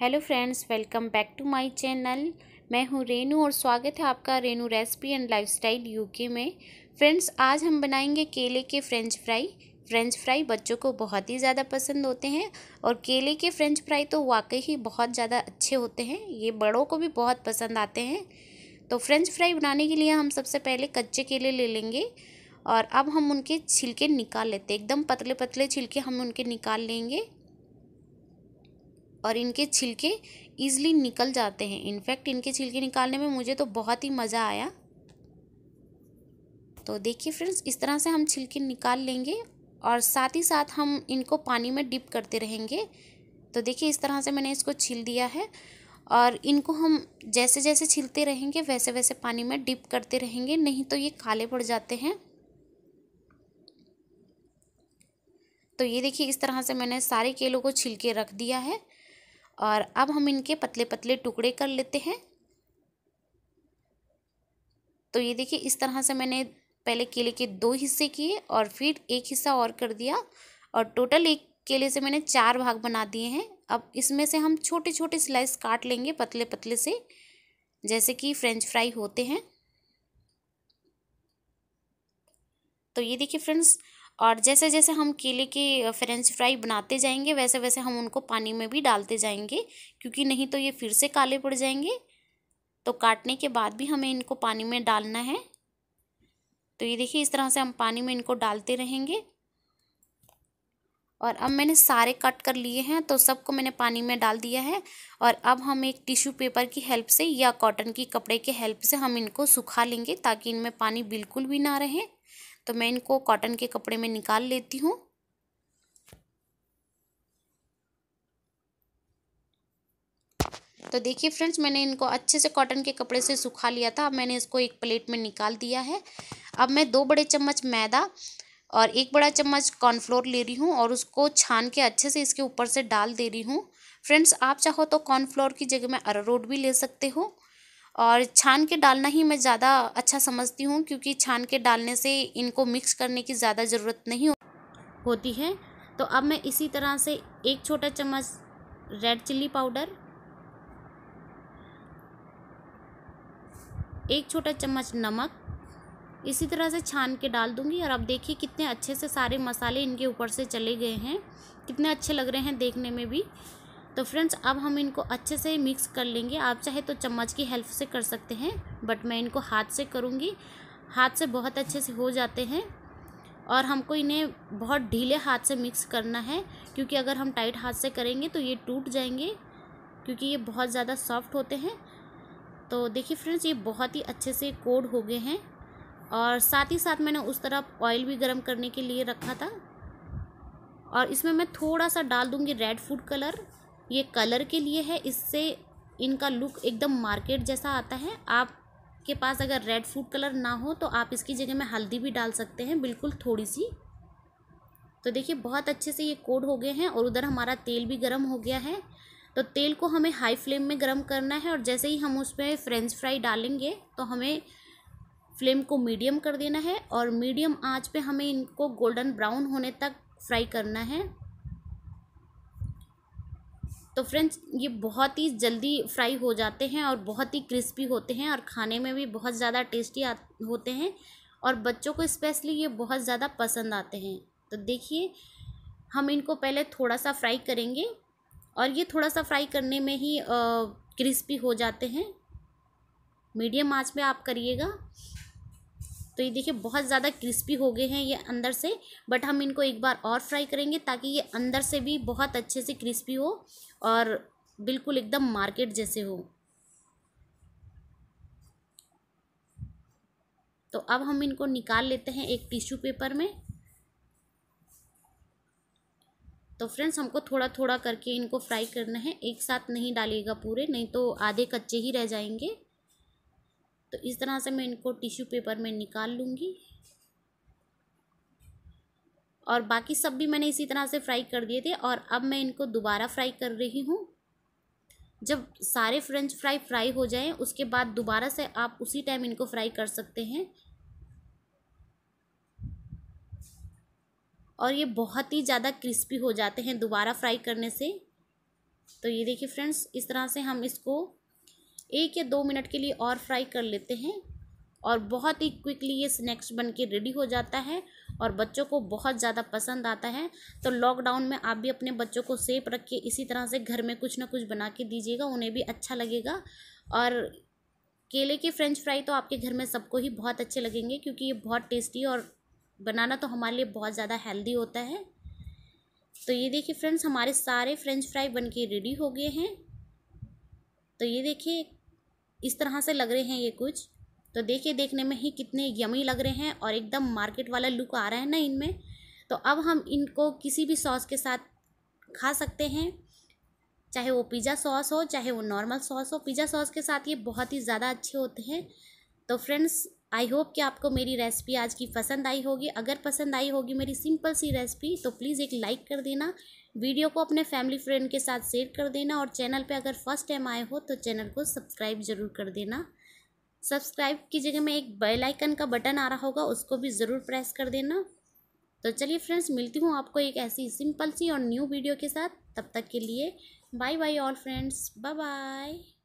hello friends welcome back to my channel मैं हूं रेनू और स्वागत है आपका Renu recipe and lifestyle UK में फ्रेंड्स आज हम बनाएंगे केले के फ्रेंच फ्राई फ्रेंच फ्राई बच्चों को बहुत ही ज़्यादा पसंद होते हैं और केले के फ्रेंच फ्राई तो वाकई ही बहुत ज़्यादा अच्छे होते हैं ये बड़ों को भी बहुत पसंद आते हैं तो फ्रेंच फ्राई बनाने के लिए हम सबसे पहले कच्चे केले ले लेंगे और अब हम उनके छिलके निकाल लेते एकदम पतले पतले छिलके हम उनके निकाल लेंगे और इनके छिलके ईज़िली निकल जाते हैं इनफैक्ट इनके छिलके निकालने में मुझे तो बहुत ही मज़ा आया तो देखिए फ्रेंड्स इस तरह से हम छिलके निकाल लेंगे और साथ ही साथ हम इनको पानी में डिप करते रहेंगे तो देखिए इस तरह से मैंने इसको छिल दिया है और इनको हम जैसे जैसे छिलते रहेंगे वैसे वैसे पानी में डिप करते रहेंगे नहीं तो ये काले पड़ जाते हैं तो ये देखिए इस तरह से मैंने सारे केलों को छिलके रख दिया है और अब हम इनके पतले पतले टुकड़े कर लेते हैं तो ये देखिए इस तरह से मैंने पहले केले के दो हिस्से किए और फिर एक हिस्सा और कर दिया और टोटल एक केले से मैंने चार भाग बना दिए हैं अब इसमें से हम छोटे छोटे स्लाइस काट लेंगे पतले पतले से जैसे कि फ्रेंच फ्राई होते हैं तो ये देखिए फ्रेंड्स और जैसे जैसे हम केले के फ्रेंच फ्राई बनाते जाएंगे वैसे वैसे हम उनको पानी में भी डालते जाएंगे क्योंकि नहीं तो ये फिर से काले पड़ जाएंगे तो काटने के बाद भी हमें इनको पानी में डालना है तो ये देखिए इस तरह से हम पानी में इनको डालते रहेंगे और अब मैंने सारे कट कर लिए हैं तो सबको मैंने पानी में डाल दिया है और अब हम एक टिश्यू पेपर की हेल्प से या कॉटन की कपड़े के हेल्प से हम इनको सुखा लेंगे ताकि इनमें पानी बिल्कुल भी ना रहे तो मैं इनको कॉटन के कपड़े में निकाल लेती हूँ तो देखिए फ्रेंड्स मैंने इनको अच्छे से कॉटन के कपड़े से सुखा लिया था अब मैंने इसको एक प्लेट में निकाल दिया है अब मैं दो बड़े चम्मच मैदा और एक बड़ा चम्मच कॉर्नफ्लोर ले रही हूँ और उसको छान के अच्छे से इसके ऊपर से डाल दे रही हूँ फ्रेंड्स आप चाहो तो कॉर्नफ्लोर की जगह में अरारोट भी ले सकते हो और छान के डालना ही मैं ज़्यादा अच्छा समझती हूँ क्योंकि छान के डालने से इनको मिक्स करने की ज़्यादा ज़रूरत नहीं होती है तो अब मैं इसी तरह से एक छोटा चम्मच रेड चिल्ली पाउडर एक छोटा चम्मच नमक इसी तरह से छान के डाल दूंगी और अब देखिए कितने अच्छे से सारे मसाले इनके ऊपर से चले गए हैं कितने अच्छे लग रहे हैं देखने में भी तो फ्रेंड्स अब हम इनको अच्छे से मिक्स कर लेंगे आप चाहे तो चम्मच की हेल्प से कर सकते हैं बट मैं इनको हाथ से करूँगी हाथ से बहुत अच्छे से हो जाते हैं और हमको इन्हें बहुत ढीले हाथ से मिक्स करना है क्योंकि अगर हम टाइट हाथ से करेंगे तो ये टूट जाएंगे क्योंकि ये बहुत ज़्यादा सॉफ्ट होते हैं तो देखिए फ्रेंड्स ये बहुत ही अच्छे से कोड हो गए हैं और साथ ही साथ मैंने उस तरफ ऑयल भी गर्म करने के लिए रखा था और इसमें मैं थोड़ा सा डाल दूँगी रेड फूड कलर ये कलर के लिए है इससे इनका लुक एकदम मार्केट जैसा आता है आप के पास अगर रेड फूड कलर ना हो तो आप इसकी जगह में हल्दी भी डाल सकते हैं बिल्कुल थोड़ी सी तो देखिए बहुत अच्छे से ये कोड हो गए हैं और उधर हमारा तेल भी गर्म हो गया है तो तेल को हमें हाई फ्लेम में गर्म करना है और जैसे ही हम उस पर फ्रेंच फ्राई डालेंगे तो हमें फ्लेम को मीडियम कर देना है और मीडियम आँच पर हमें इनको गोल्डन ब्राउन होने तक फ्राई करना है तो फ्रेंड्स ये बहुत ही जल्दी फ्राई हो जाते हैं और बहुत ही क्रिस्पी होते हैं और खाने में भी बहुत ज़्यादा टेस्टी होते हैं और बच्चों को स्पेशली ये बहुत ज़्यादा पसंद आते हैं तो देखिए हम इनको पहले थोड़ा सा फ्राई करेंगे और ये थोड़ा सा फ्राई करने में ही क्रिस्पी हो जाते हैं मीडियम आँच में आप करिएगा तो ये देखिए बहुत ज़्यादा क्रिस्पी हो गए हैं ये अंदर से बट हम इनको एक बार और फ्राई करेंगे ताकि ये अंदर से भी बहुत अच्छे से क्रिस्पी हो और बिल्कुल एकदम मार्केट जैसे हो तो अब हम इनको निकाल लेते हैं एक टिश्यू पेपर में तो फ्रेंड्स हमको थोड़ा थोड़ा करके इनको फ्राई करना है एक साथ नहीं डालिएगा पूरे नहीं तो आधे कच्चे ही रह जाएंगे तो इस तरह से मैं इनको टिश्यू पेपर में निकाल लूँगी और बाकी सब भी मैंने इसी तरह से फ्राई कर दिए थे और अब मैं इनको दोबारा फ्राई कर रही हूँ जब सारे फ्रेंच फ्राई फ्राई हो जाएं उसके बाद दोबारा से आप उसी टाइम इनको फ्राई कर सकते हैं और ये बहुत ही ज़्यादा क्रिस्पी हो जाते हैं दोबारा फ्राई करने से तो ये देखिए फ्रेंड्स इस तरह से हम इसको एक या दो मिनट के लिए और फ्राई कर लेते हैं और बहुत ही क्विकली ये स्नैक्स बन के रेडी हो जाता है और बच्चों को बहुत ज़्यादा पसंद आता है तो लॉकडाउन में आप भी अपने बच्चों को सेफ रख के इसी तरह से घर में कुछ ना कुछ बना के दीजिएगा उन्हें भी अच्छा लगेगा और केले के फ्रेंच फ्राई तो आपके घर में सबको ही बहुत अच्छे लगेंगे क्योंकि ये बहुत टेस्टी और बनाना तो हमारे लिए बहुत ज़्यादा हेल्दी होता है तो ये देखिए फ्रेंड्स हमारे सारे फ्रेंच फ्राई बन के रेडी हो गए हैं तो ये देखिए इस तरह से लग रहे हैं ये कुछ तो देखिए देखने में ही कितने यमी लग रहे हैं और एकदम मार्केट वाला लुक आ रहा है ना इनमें तो अब हम इनको किसी भी सॉस के साथ खा सकते हैं चाहे वो पिज़्ज़ा सॉस हो चाहे वो नॉर्मल सॉस हो पिज़्ज़ा सॉस के साथ ये बहुत ही ज़्यादा अच्छे होते हैं तो फ्रेंड्स आई होप कि आपको मेरी रेसिपी आज की पसंद आई होगी अगर पसंद आई होगी मेरी सिंपल सी रेसिपी तो प्लीज़ एक लाइक कर देना वीडियो को अपने फैमिली फ्रेंड के साथ शेयर कर देना और चैनल पे अगर फर्स्ट टाइम आए हो तो चैनल को सब्सक्राइब जरूर कर देना सब्सक्राइब की जगह में एक बेल आइकन का बटन आ रहा होगा उसको भी ज़रूर प्रेस कर देना तो चलिए फ्रेंड्स मिलती हूँ आपको एक ऐसी सिंपल सी और न्यू वीडियो के साथ तब तक के लिए bye bye all friends bye bye